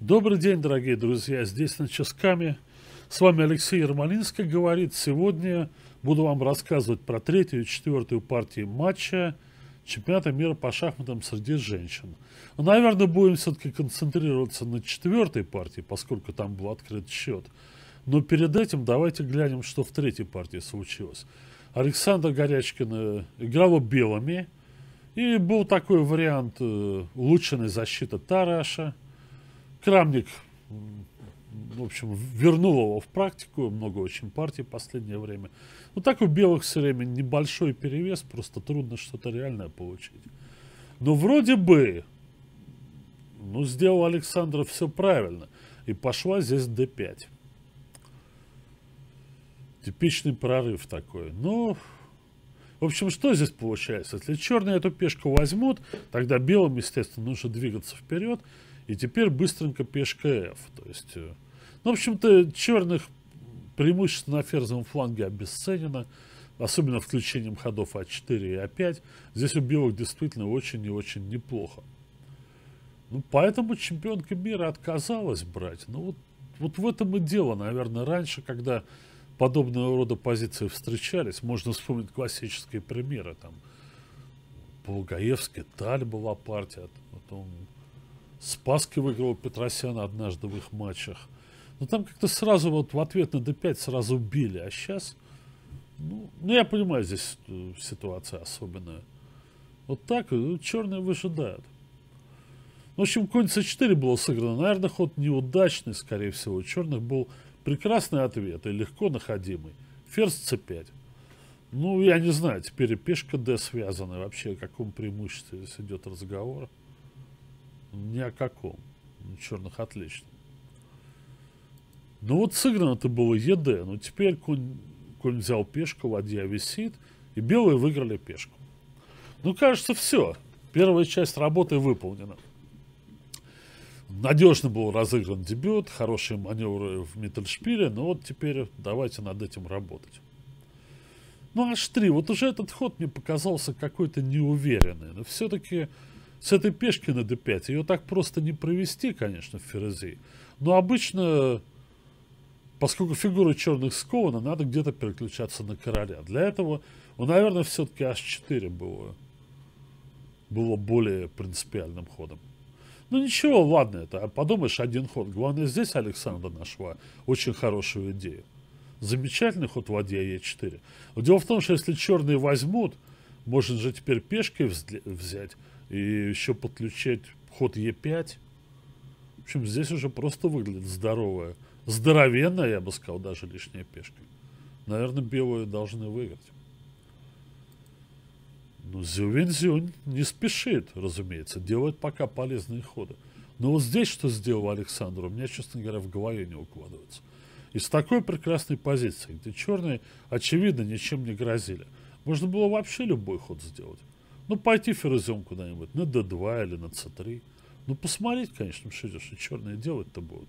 Добрый день, дорогие друзья, здесь на Ческами. С вами Алексей Ермолинский говорит. Сегодня буду вам рассказывать про третью и четвертую партии матча чемпионата мира по шахматам среди женщин. наверное, будем все-таки концентрироваться на четвертой партии, поскольку там был открыт счет. Но перед этим давайте глянем, что в третьей партии случилось. Александра Горячкина играла белыми, и был такой вариант э, улучшенной защиты Тараша – Крамник, в общем, вернул его в практику, много очень партий в последнее время. Ну так у белых все время небольшой перевес, просто трудно что-то реальное получить. Но вроде бы, ну, сделал Александров все правильно. И пошла здесь d5. Типичный прорыв такой. Ну, в общем, что здесь получается? Если черные эту пешку возьмут, тогда белым, естественно, нужно двигаться вперед. И теперь быстренько пешка F. То есть, э, ну, в общем-то, черных преимущество на ферзовом фланге обесценено. Особенно включением ходов А4 и А5. Здесь у белых действительно очень и очень неплохо. Ну, поэтому чемпионка мира отказалась брать. Ну, вот, вот в этом и дело, наверное, раньше, когда подобного рода позиции встречались, можно вспомнить классические примеры, там, Полугаевский, Таль была партия, а потом Спаски выиграл Петросяна однажды в их матчах. Но ну, там как-то сразу вот в ответ на D5 сразу били. А сейчас, ну, ну я понимаю, здесь э, ситуация особенная. Вот так, э, ну, черные выжидают. В общем, конь c4 было сыграно. Наверное, ход неудачный, скорее всего. У черных был прекрасный ответ и легко находимый. Ферзь c5. Ну, я не знаю, теперь и пешка d связана. Вообще, о каком преимуществе здесь идет разговор. Ни о каком. Черных отлично. Ну вот сыграно это было ЕД. Но ну, теперь конь, конь взял пешку, ладья висит. И белые выиграли пешку. Ну, кажется, все. Первая часть работы выполнена. Надежно был разыгран дебют, хорошие маневры в Миттельшпиле, но вот теперь давайте над этим работать. Ну, h3, вот уже этот ход мне показался какой-то неуверенный, но все-таки с этой пешки на d5 ее так просто не провести, конечно, в ферзи. Но обычно, поскольку фигура черных скована, надо где-то переключаться на короля. Для этого, ну, наверное, все-таки h4 было, было более принципиальным ходом. Ну ничего, ладно, это а подумаешь, один ход. Главное, здесь Александра нашла очень хорошую идею. Замечательный ход ладья Е4. Но дело в том, что если черные возьмут, можно же теперь пешкой взять и еще подключать ход Е5. В общем, здесь уже просто выглядит здоровая. Здоровенная, я бы сказал, даже лишняя пешка. Наверное, белые должны выиграть. Ну, Зювензюнь не спешит, разумеется. Делает пока полезные ходы. Но вот здесь, что сделал Александр, у меня, честно говоря, в голове не укладывается. Из такой прекрасной позиции, где черные, очевидно, ничем не грозили, можно было вообще любой ход сделать. Ну, пойти ферзем куда-нибудь, на d2 или на c3. Ну, посмотреть, конечно, что идешь, и черные делать-то будут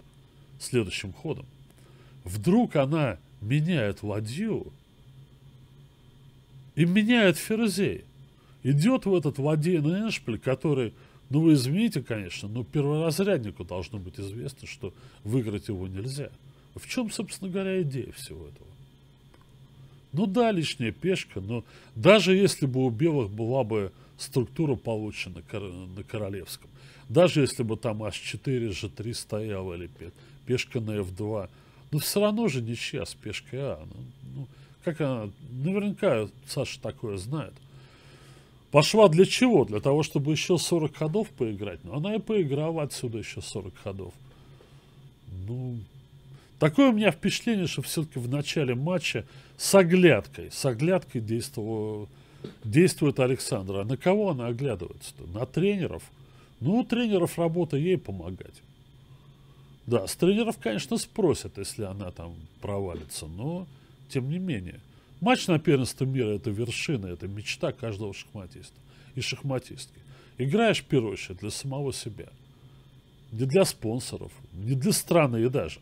следующим ходом. Вдруг она меняет ладью и меняет ферзей. Идет в этот ладейный эшпиль, который, ну вы извините, конечно, но перворазряднику должно быть известно, что выиграть его нельзя. В чем, собственно говоря, идея всего этого? Ну да, лишняя пешка, но даже если бы у белых была бы структура получена на королевском, даже если бы там h4, g3 стояло или пешка на f2, ну все равно же ничья с пешкой а. Ну, ну, как она, наверняка Саша такое знает. Пошла для чего? Для того, чтобы еще 40 ходов поиграть. Но ну, она и поиграла отсюда еще 40 ходов. Такое у меня впечатление, что все-таки в начале матча с оглядкой, с оглядкой действует Александра. А на кого она оглядывается-то? На тренеров? Ну, у тренеров работа ей помогать. Да, с тренеров, конечно, спросят, если она там провалится, но тем не менее. Матч на первенство мира – это вершина, это мечта каждого шахматиста и шахматистки. Играешь, в первую очередь, для самого себя. Не для спонсоров, не для страны и даже.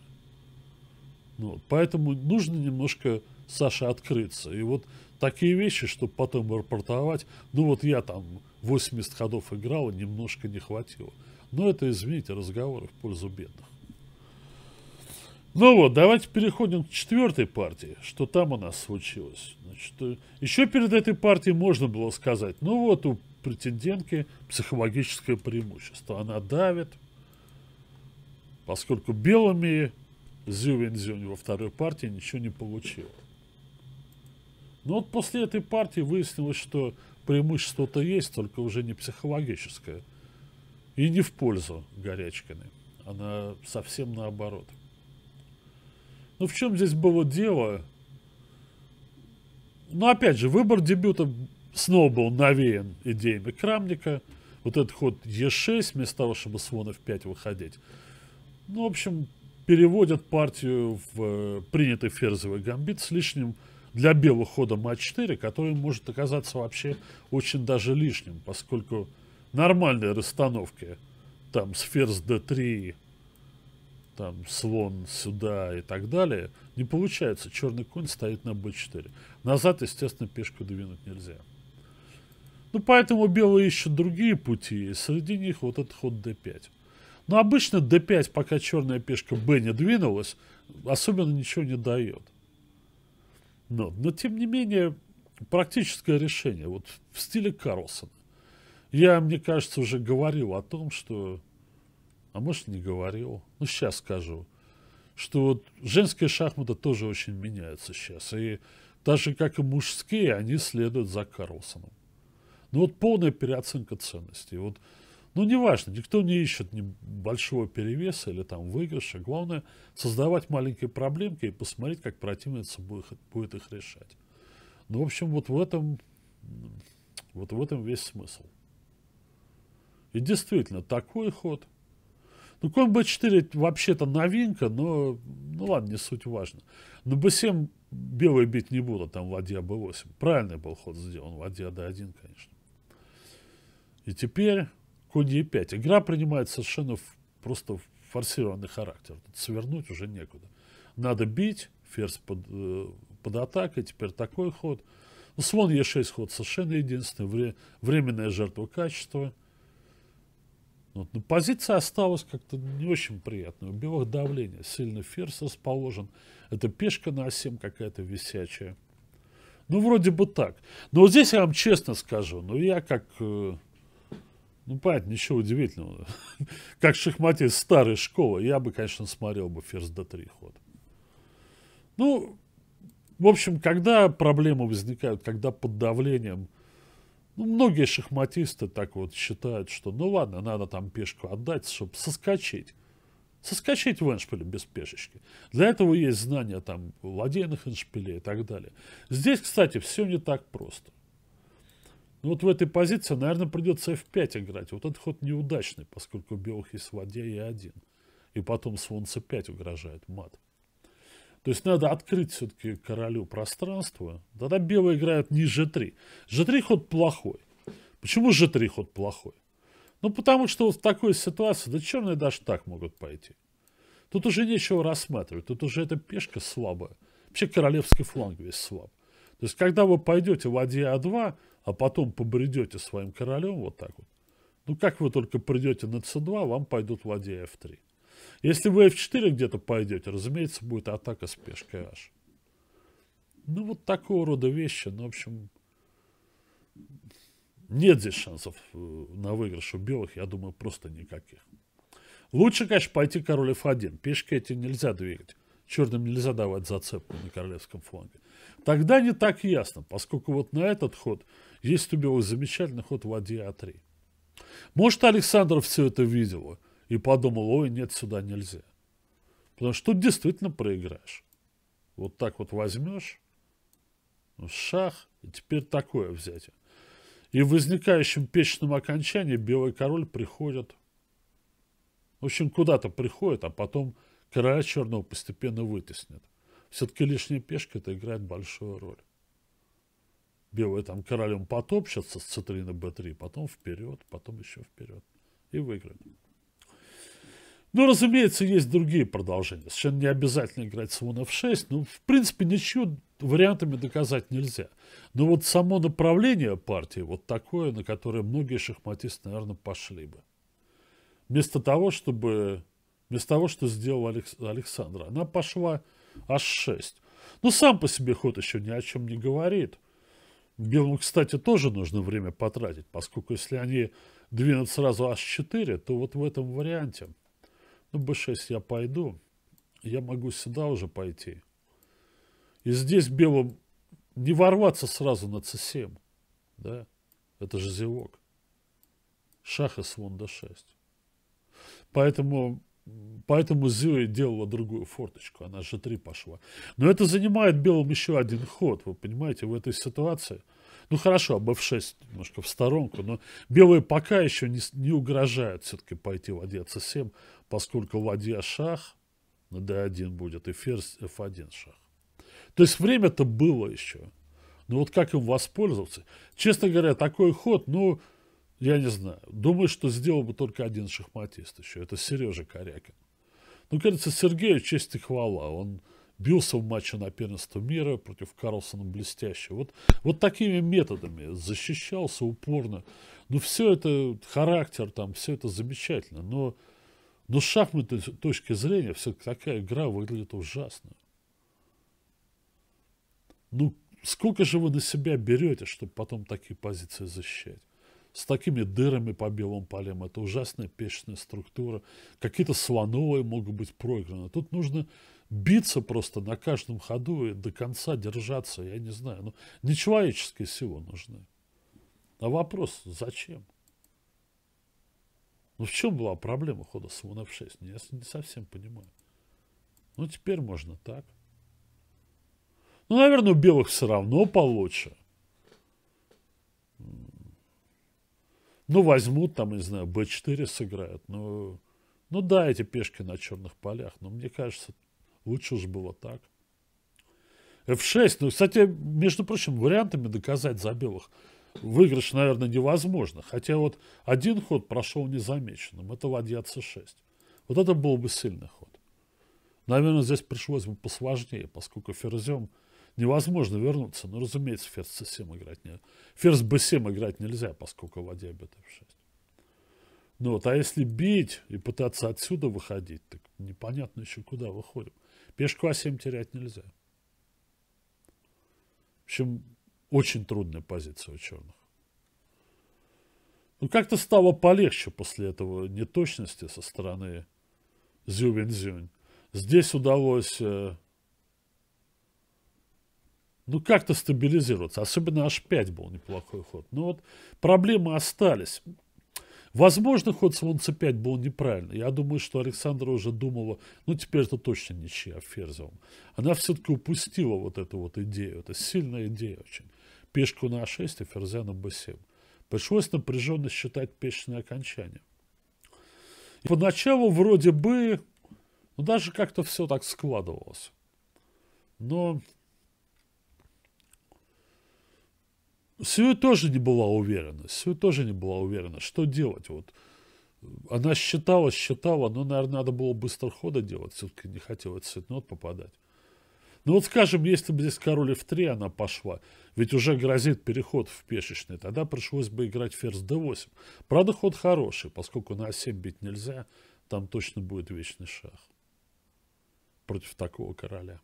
Ну, поэтому нужно немножко, Саша, открыться. И вот такие вещи, чтобы потом рапортовать, ну вот я там 80 ходов играл, немножко не хватило. Но это, извините, разговоры в пользу бедных. Ну вот, давайте переходим к четвертой партии. Что там у нас случилось? Значит, э, еще перед этой партией можно было сказать, ну вот у претендентки психологическое преимущество. Она давит, поскольку белыми Зю Вензюнь во второй партии ничего не получил. Но вот после этой партии выяснилось, что преимущество-то есть, только уже не психологическое. И не в пользу Горячкины. Она совсем наоборот. Но в чем здесь было дело? Ну, опять же, выбор дебюта снова был навеян идеями Крамника. Вот этот ход Е6, вместо того, чтобы слона в 5 выходить. Ну, в общем, переводят партию в э, принятый ферзовый гамбит с лишним для белых хода А4, который может оказаться вообще очень даже лишним, поскольку нормальные расстановки, там с ферзь d3, там слон сюда и так далее, не получается. Черный конь стоит на b4. Назад, естественно, пешку двинуть нельзя. Ну, поэтому белые ищут другие пути, и среди них вот этот ход d5. Но обычно d5, пока черная пешка b не двинулась, особенно ничего не дает. Но, но тем не менее, практическое решение, вот в стиле Карлсона. Я, мне кажется, уже говорил о том, что, а может не говорил, ну сейчас скажу, что вот женские шахматы тоже очень меняются сейчас. И так же, как и мужские, они следуют за Карлсоном. Ну вот полная переоценка ценностей. Вот ну, неважно, никто не ищет ни большого перевеса или там выигрыша. Главное, создавать маленькие проблемки и посмотреть, как противница будет их решать. Ну, в общем, вот в этом, вот в этом весь смысл. И действительно, такой ход. Ну, конь b4 вообще-то новинка, но, ну ладно, не суть важно. Но b7 белый бить не буду, там ладья b8. Правильный был ход сделан, ладья d1, конечно. И теперь конь Е5. Игра принимает совершенно просто форсированный характер. Свернуть уже некуда. Надо бить, ферзь под, э, под атакой, теперь такой ход. Ну, слон Е6 ход совершенно единственный. Вре, временная жертва качества. Вот. Но ну, позиция осталась как-то не очень приятная. У белых давление. Сильно ферзь расположен. Это пешка на А7 какая-то висячая. Ну, вроде бы так. Но вот здесь я вам честно скажу. Ну, я как... Э, ну, понятно, ничего удивительного. Как шахматист старой школы, я бы, конечно, смотрел бы ферзь d3 ход. Ну, в общем, когда проблемы возникают, когда под давлением, ну, многие шахматисты так вот считают, что ну ладно, надо там пешку отдать, чтобы соскочить. Соскочить в эншпиле без пешечки. Для этого есть знания там владельных эншпилей и так далее. Здесь, кстати, все не так просто. Ну вот в этой позиции, наверное, придется f5 играть. Вот этот ход неудачный, поскольку белых есть в ладья и один. И потом солнце 5 угрожает мат. То есть надо открыть все-таки королю пространство. Тогда белые играют не g3. g3 ход плохой. Почему g3 ход плохой? Ну потому что вот в такой ситуации, да черные даже так могут пойти. Тут уже нечего рассматривать. Тут уже эта пешка слабая. Вообще королевский фланг весь слаб. То есть когда вы пойдете в ладья а2, а потом побредете своим королем вот так вот, ну как вы только придете на c2, вам пойдут ладья f3. Если вы f4 где-то пойдете, разумеется, будет атака с пешкой h. Ну вот такого рода вещи, ну в общем, нет здесь шансов э, на выигрыш у белых, я думаю, просто никаких. Лучше, конечно, пойти король f1. Пешки эти нельзя двигать. Черным нельзя давать зацепку на королевском фланге. Тогда не так ясно, поскольку вот на этот ход есть у него замечательный ход ладья А3. Может, Александров все это видел и подумал, ой, нет, сюда нельзя. Потому что тут действительно проиграешь. Вот так вот возьмешь, ну, шах, и теперь такое взятие. И в возникающем печном окончании белый король приходит, в общем, куда-то приходит, а потом короля черного постепенно вытеснит. Все-таки лишняя пешка это играет большую роль белый там королем потопчется с цитрина b3, потом вперед, потом еще вперед. И выиграть. Ну, разумеется, есть другие продолжения. Совершенно не обязательно играть слон f6. но в принципе, ничего вариантами доказать нельзя. Но вот само направление партии вот такое, на которое многие шахматисты, наверное, пошли бы. Вместо того, чтобы... Вместо того, что сделал Александр, Она пошла h6. Ну, сам по себе ход еще ни о чем не говорит. Белым, кстати, тоже нужно время потратить, поскольку если они двинут сразу h4, то вот в этом варианте, ну, b6 я пойду, я могу сюда уже пойти. И здесь белым не ворваться сразу на c7, да, это же зевок. Шах и слон d6. Поэтому Поэтому Зио делала другую форточку, она же три пошла. Но это занимает белым еще один ход, вы понимаете, в этой ситуации. Ну хорошо, об F6 немножко в сторонку, но белые пока еще не, не угрожают все-таки пойти ладья c7, поскольку ладья шах на ну, д 1 будет и ферзь ф 1 шах. То есть время-то было еще. Но вот как им воспользоваться? Честно говоря, такой ход, ну, я не знаю. Думаю, что сделал бы только один шахматист еще. Это Сережа Корякин. Ну, кажется, Сергею честь и хвала. Он бился в матче на первенство мира против Карлсона блестяще. Вот, вот такими методами защищался упорно. Ну, все это характер там, все это замечательно. Но, но с шахматной точки зрения все такая игра выглядит ужасно. Ну, сколько же вы на себя берете, чтобы потом такие позиции защищать? с такими дырами по белым полям. Это ужасная печная структура. Какие-то слоновые могут быть проиграны. Тут нужно биться просто на каждом ходу и до конца держаться. Я не знаю. Ну, нечеловеческая сила нужна. А вопрос, зачем? Ну, в чем была проблема хода слона в 6? Я не совсем понимаю. Ну, теперь можно так. Ну, наверное, у белых все равно получше. Ну, возьмут там, не знаю, Б4 сыграют. Ну, ну да, эти пешки на черных полях. Но мне кажется, лучше уж было так. F6. Ну, кстати, между прочим, вариантами доказать за белых выигрыш, наверное, невозможно. Хотя вот один ход прошел незамеченным. Это ладья c6. Вот это был бы сильный ход. Наверное, здесь пришлось бы посложнее, поскольку ферзем невозможно вернуться. Ну, разумеется, ферзь c7 играть не... Ферзь b7 играть нельзя, поскольку ладья бьет f6. Ну вот, а если бить и пытаться отсюда выходить, так непонятно еще куда выходим. Пешку А7 терять нельзя. В общем, очень трудная позиция у черных. Ну, как-то стало полегче после этого неточности со стороны Зювин-Зювин. Здесь удалось э, ну, как-то стабилизироваться. Особенно H5 был неплохой ход. Но вот проблемы остались. Возможно, ход слон c5 был неправильный. Я думаю, что Александра уже думала, ну, теперь это точно ничья а Ферзевом Она все-таки упустила вот эту вот идею. Это сильная идея очень. Пешку на a6 а и ферзя на b7. Пришлось напряженно считать пешечное окончание. И поначалу вроде бы, ну, даже как-то все так складывалось. Но Сью тоже не была уверена. Сью тоже не была уверена, что делать. Вот. Она считала, считала, но, наверное, надо было быстро хода делать. Все-таки не хотела цветнот попадать. Ну вот, скажем, если бы здесь король f3 она пошла, ведь уже грозит переход в пешечный, тогда пришлось бы играть ферзь d8. Правда, ход хороший, поскольку на a7 а бить нельзя, там точно будет вечный шах против такого короля.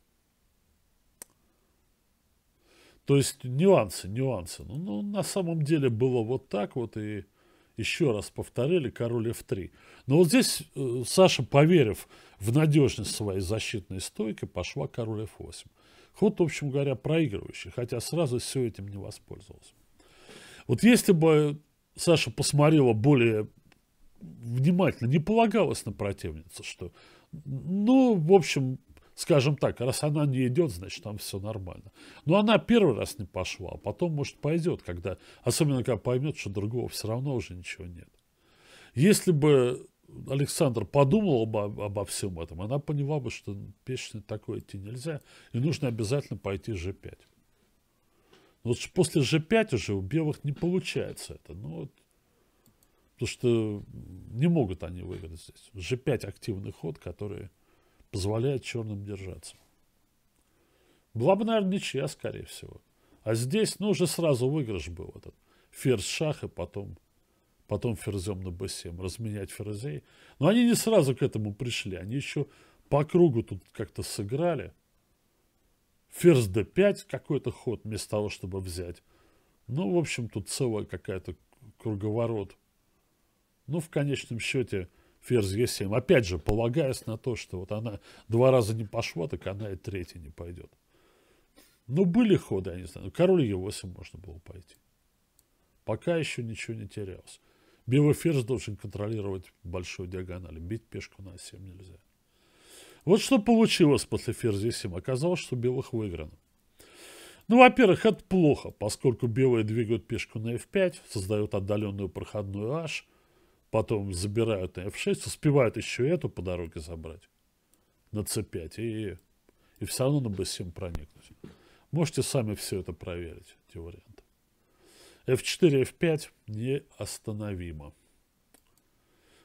То есть нюансы, нюансы. Ну, ну, на самом деле было вот так вот, и еще раз повторили король F3. Но вот здесь э, Саша, поверив в надежность своей защитной стойки, пошла король F8. Ход, в общем говоря, проигрывающий, хотя сразу все этим не воспользовался. Вот если бы Саша посмотрела более внимательно, не полагалась на противницу, что, ну, в общем, скажем так, раз она не идет, значит, там все нормально. Но она первый раз не пошла, а потом, может, пойдет, когда, особенно когда поймет, что другого все равно уже ничего нет. Если бы Александр подумал бы обо, обо всем этом, она поняла бы, что печно такое идти нельзя, и нужно обязательно пойти G5. Ну, вот после G5 уже у белых не получается это. Ну, вот, потому что не могут они выиграть здесь. G5 активный ход, который позволяет черным держаться. Была бы, наверное, ничья, скорее всего. А здесь, ну, уже сразу выигрыш был этот. Ферзь шах и потом, потом ферзем на b7. Разменять ферзей. Но они не сразу к этому пришли. Они еще по кругу тут как-то сыграли. Ферзь d5 какой-то ход вместо того, чтобы взять. Ну, в общем, тут целая какая-то круговорот. Ну, в конечном счете, ферзь Е7. Опять же, полагаясь на то, что вот она два раза не пошла, так она и третья не пойдет. Ну, были ходы, я не знаю. Король Е8 можно было пойти. Пока еще ничего не терялось. Белый ферзь должен контролировать большую диагональ. Бить пешку на 7 нельзя. Вот что получилось после ферзя 7. Оказалось, что белых выиграно. Ну, во-первых, это плохо, поскольку белые двигают пешку на f5, создают отдаленную проходную h, потом забирают на F6, успевают еще эту по дороге забрать на C5 и, и все равно на B7 проникнуть. Можете сами все это проверить, эти варианты. F4, F5 неостановимо.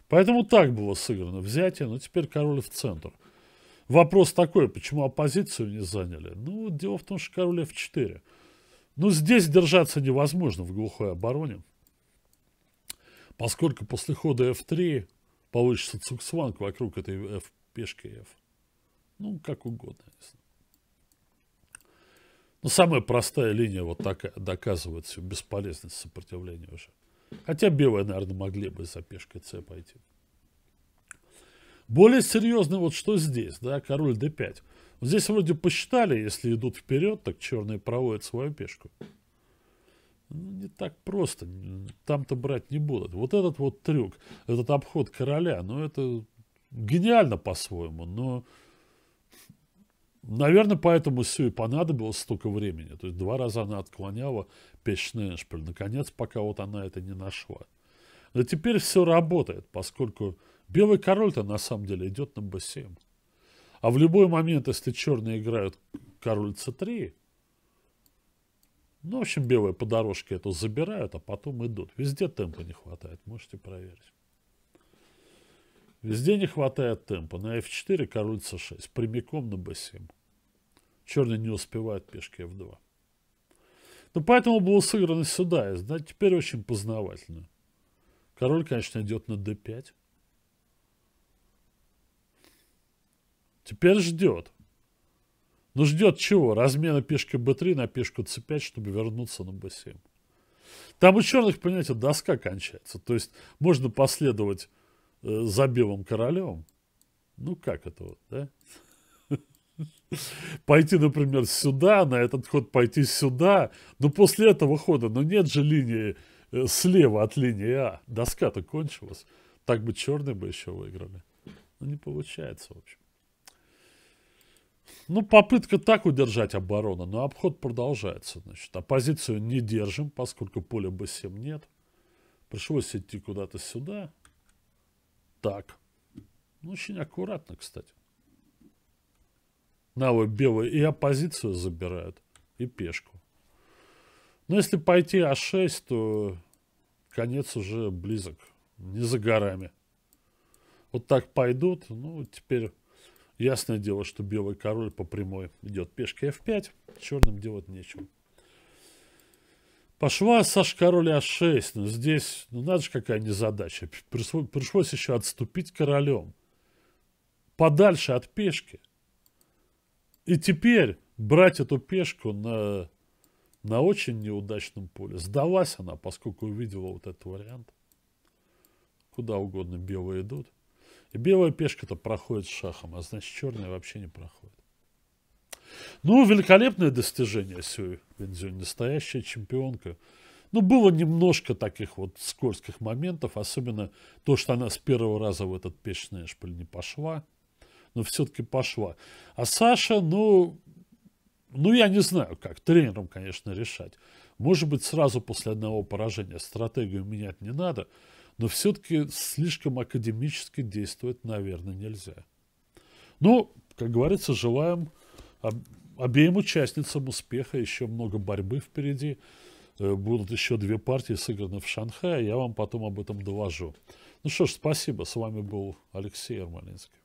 Поэтому так было сыграно взятие, но теперь король в центр. Вопрос такой, почему оппозицию не заняли? Ну, дело в том, что король F4. Ну, здесь держаться невозможно в глухой обороне поскольку после хода f3 получится цуксванг вокруг этой f, пешки f. Ну, как угодно. Но самая простая линия вот так доказывает всю бесполезность сопротивления уже. Хотя белые, наверное, могли бы за пешкой c пойти. Более серьезно вот что здесь, да, король d5. Вот здесь вроде посчитали, если идут вперед, так черные проводят свою пешку. Ну, не так просто. Там-то брать не будут. Вот этот вот трюк, этот обход короля, ну это гениально по-своему, но, наверное, поэтому все и понадобилось столько времени. То есть два раза она отклоняла печный эшпиль. Наконец, пока вот она это не нашла. Но теперь все работает, поскольку белый король-то на самом деле идет на b7. А в любой момент, если черные играют король c3, ну, в общем, белые по дорожке эту забирают, а потом идут. Везде темпа не хватает, можете проверить. Везде не хватает темпа. На f4 король c6, прямиком на b7. Черный не успевает пешки f2. Ну, поэтому было сыграно сюда. И, знаете, теперь очень познавательно. Король, конечно, идет на d5. Теперь ждет. Ну ждет чего? Размена пешки b3 на пешку c5, чтобы вернуться на b7. Там у черных, понимаете, доска кончается. То есть можно последовать э, за белым королем. Ну как это вот, да? Пойти, например, сюда, на этот ход пойти сюда. Но после этого хода, но ну, нет же линии э, слева от линии А. Доска-то кончилась. Так бы черные бы еще выиграли. Ну не получается, в общем. Ну, попытка так удержать оборону, но обход продолжается. Значит, оппозицию не держим, поскольку поля b7 нет. Пришлось идти куда-то сюда. Так. Ну, очень аккуратно, кстати. Навы белые и оппозицию забирают, и пешку. Но если пойти а6, то конец уже близок. Не за горами. Вот так пойдут. Ну, теперь Ясное дело, что белый король по прямой идет пешкой f5. Черным делать нечего. Пошла Саш король а6. Но ну, здесь, ну надо же какая незадача. Пришлось еще отступить королем. Подальше от пешки. И теперь брать эту пешку на, на очень неудачном поле. Сдалась она, поскольку увидела вот этот вариант. Куда угодно белые идут. И белая пешка-то проходит шахом, а значит черная вообще не проходит. Ну, великолепное достижение Сюи Вензюнь, настоящая чемпионка. Ну, было немножко таких вот скользких моментов, особенно то, что она с первого раза в этот печный шпиль не пошла, но все-таки пошла. А Саша, ну, ну, я не знаю как, тренером, конечно, решать. Может быть, сразу после одного поражения стратегию менять не надо – но все-таки слишком академически действовать, наверное, нельзя. Ну, как говорится, желаем обеим участницам успеха, еще много борьбы впереди. Э, будут еще две партии сыграны в Шанхае, а я вам потом об этом доложу. Ну что ж, спасибо. С вами был Алексей Ермолинский.